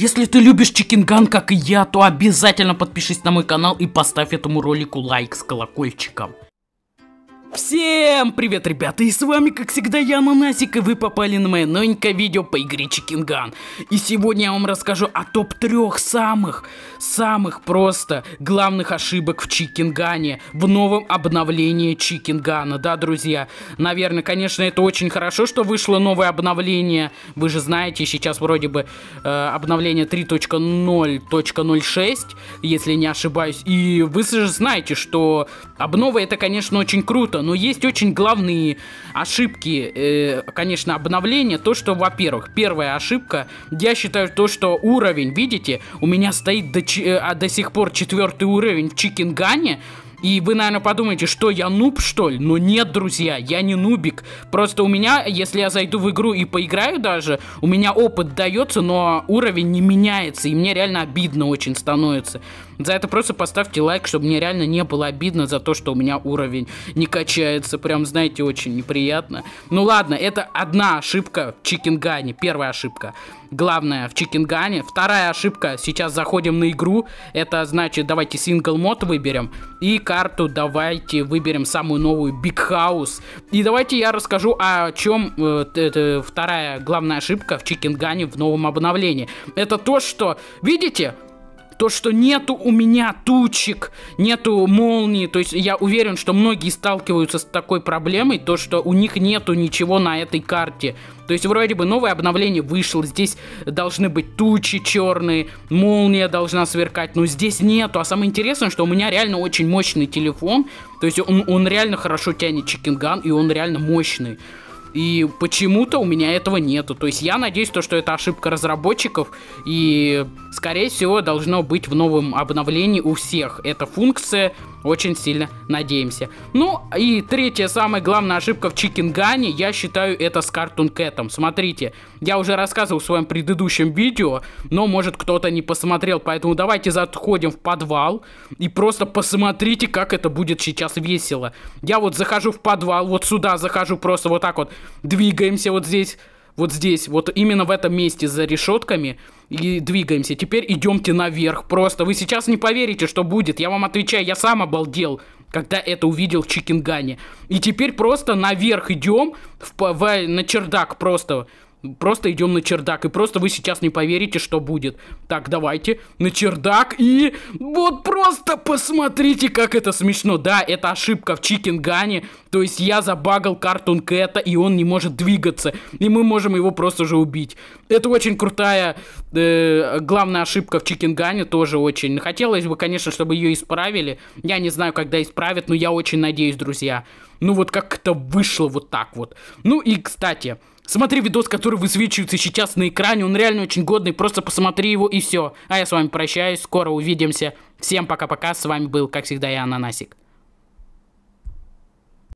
Если ты любишь Чикинган, как и я, то обязательно подпишись на мой канал и поставь этому ролику лайк с колокольчиком. Всем привет, ребята, и с вами, как всегда, я, Ананасик, и вы попали на мое новенькое видео по игре Chicken Gun. И сегодня я вам расскажу о топ-3 самых, самых просто главных ошибок в Chicken Gun, в новом обновлении Chicken Gun, да, друзья? Наверное, конечно, это очень хорошо, что вышло новое обновление, вы же знаете, сейчас вроде бы э, обновление 3.0.06, если не ошибаюсь, и вы же знаете, что обнова это, конечно, очень круто, круто, но есть очень главные ошибки, э, конечно, обновления. То, что, во-первых, первая ошибка, я считаю то, что уровень, видите, у меня стоит до, э, а до сих пор четвертый уровень в Чикингане, и вы, наверное, подумаете, что я нуб, что ли? Но нет, друзья, я не нубик. Просто у меня, если я зайду в игру и поиграю даже, у меня опыт дается, но уровень не меняется. И мне реально обидно очень становится. За это просто поставьте лайк, чтобы мне реально не было обидно за то, что у меня уровень не качается. Прям, знаете, очень неприятно. Ну ладно, это одна ошибка в Чикингане, первая ошибка главное в Чикингане. Вторая ошибка, сейчас заходим на игру, это значит давайте сингл мод выберем и карту давайте выберем самую новую Big House. И давайте я расскажу о чем э, это вторая главная ошибка в Чикингане в новом обновлении. Это то, что, видите, то, что нету у меня тучек, нету молнии, то есть я уверен, что многие сталкиваются с такой проблемой, то, что у них нету ничего на этой карте. То есть вроде бы новое обновление вышло, здесь должны быть тучи черные, молния должна сверкать, но здесь нету. А самое интересное, что у меня реально очень мощный телефон, то есть он, он реально хорошо тянет чекинган и он реально мощный. И почему-то у меня этого нету. То есть я надеюсь, то, что это ошибка разработчиков. И, скорее всего, должно быть в новом обновлении у всех эта функция очень сильно надеемся. Ну и третья самая главная ошибка в Чикингане, я считаю, это с Cartoon Cat. Смотрите, я уже рассказывал в своем предыдущем видео, но может кто-то не посмотрел, поэтому давайте заходим в подвал и просто посмотрите, как это будет сейчас весело. Я вот захожу в подвал, вот сюда захожу, просто вот так вот двигаемся вот здесь вот здесь, вот именно в этом месте за решетками и двигаемся. Теперь идемте наверх. Просто вы сейчас не поверите, что будет. Я вам отвечаю, я сам обалдел, когда это увидел в Чикингане. И теперь просто наверх идем, в, в, на чердак просто. Просто идем на чердак. И просто вы сейчас не поверите, что будет. Так, давайте. На чердак. И вот просто посмотрите, как это смешно. Да, это ошибка в Чикингане. То есть я забагал картун Кэта, и он не может двигаться. И мы можем его просто же убить. Это очень крутая э, главная ошибка в Чикингане. Тоже очень. Хотелось бы, конечно, чтобы ее исправили. Я не знаю, когда исправят, но я очень надеюсь, друзья. Ну вот как-то вышло вот так вот. Ну и, кстати, смотри видос, который высвечивается сейчас на экране, он реально очень годный, просто посмотри его и все. А я с вами прощаюсь, скоро увидимся. Всем пока-пока, с вами был, как всегда, я Ананасик.